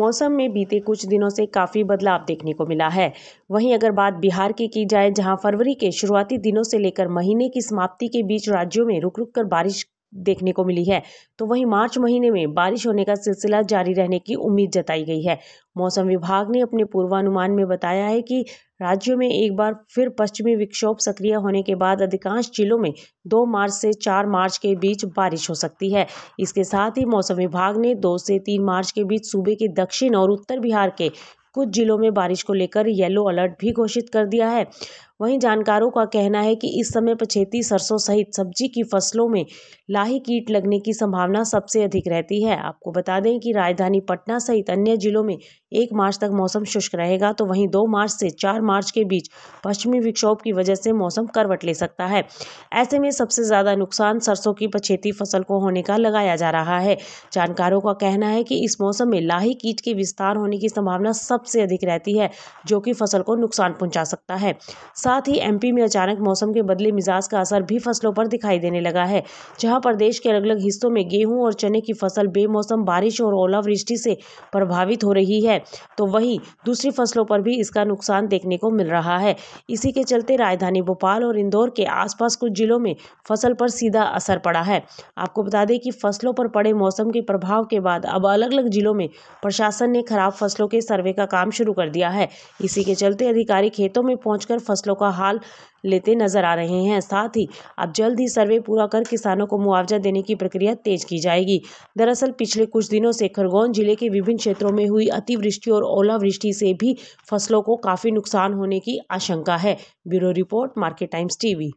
मौसम में बीते कुछ दिनों से काफ़ी बदलाव देखने को मिला है वहीं अगर बात बिहार की की जाए जहां फरवरी के शुरुआती दिनों से लेकर महीने की समाप्ति के बीच राज्यों में रुक रुक कर बारिश देखने को मिली है तो वहीं मार्च महीने में बारिश होने का सिलसिला जारी रहने की उम्मीद जताई गई है मौसम विभाग ने अपने पूर्वानुमान में बताया है कि राज्यों में एक बार फिर पश्चिमी विक्षोभ सक्रिय होने के बाद अधिकांश जिलों में 2 मार्च से 4 मार्च के बीच बारिश हो सकती है इसके साथ ही मौसम विभाग ने 2 से 3 मार्च के बीच सूबे के दक्षिण और उत्तर बिहार के कुछ जिलों में बारिश को लेकर येलो अलर्ट भी घोषित कर दिया है वहीं जानकारों का कहना है कि इस समय पछेती सरसों सहित सब्जी की फसलों में लाही कीट लगने की संभावना सबसे अधिक रहती है आपको बता दें कि राजधानी पटना सहित अन्य जिलों में एक मार्च तक मौसम शुष्क रहेगा तो वहीं दो मार्च से चार मार्च के बीच पश्चिमी विक्षोभ की वजह से मौसम करवट ले सकता है ऐसे में सबसे ज़्यादा नुकसान सरसों की पछेती फसल को होने का लगाया जा रहा है जानकारों का कहना है कि इस मौसम में लाही कीट के विस्तार होने की संभावना सबसे अधिक रहती है जो कि फसल को नुकसान पहुंचा सकता है साथ ही एमपी में अचानक मौसम के बदले मिजाज का असर भी फसलों पर दिखाई देने लगा है जहां प्रदेश के अलग अलग हिस्सों में गेहूं और चने की फसल बेमौसम बारिश और ओलावृष्टि से प्रभावित हो रही है तो वहीं दूसरी फसलों पर भी इसका नुकसान देखने को मिल रहा है इसी के चलते राजधानी भोपाल और इंदौर के आसपास कुछ जिलों में फसल पर सीधा असर पड़ा है आपको बता दें कि फसलों पर पड़े मौसम के प्रभाव के बाद अब अलग अलग जिलों में प्रशासन ने खराब फसलों के सर्वे का काम शुरू कर दिया है इसी के चलते अधिकारी खेतों में पहुंचकर फसलों का हाल लेते नजर आ रहे हैं साथ ही अब जल्द ही सर्वे पूरा कर किसानों को मुआवजा देने की प्रक्रिया तेज की जाएगी दरअसल पिछले कुछ दिनों से खरगोन जिले के विभिन्न क्षेत्रों में हुई अतिवृष्टि और ओलावृष्टि से भी फसलों को काफी नुकसान होने की आशंका है bureau report Market Times TV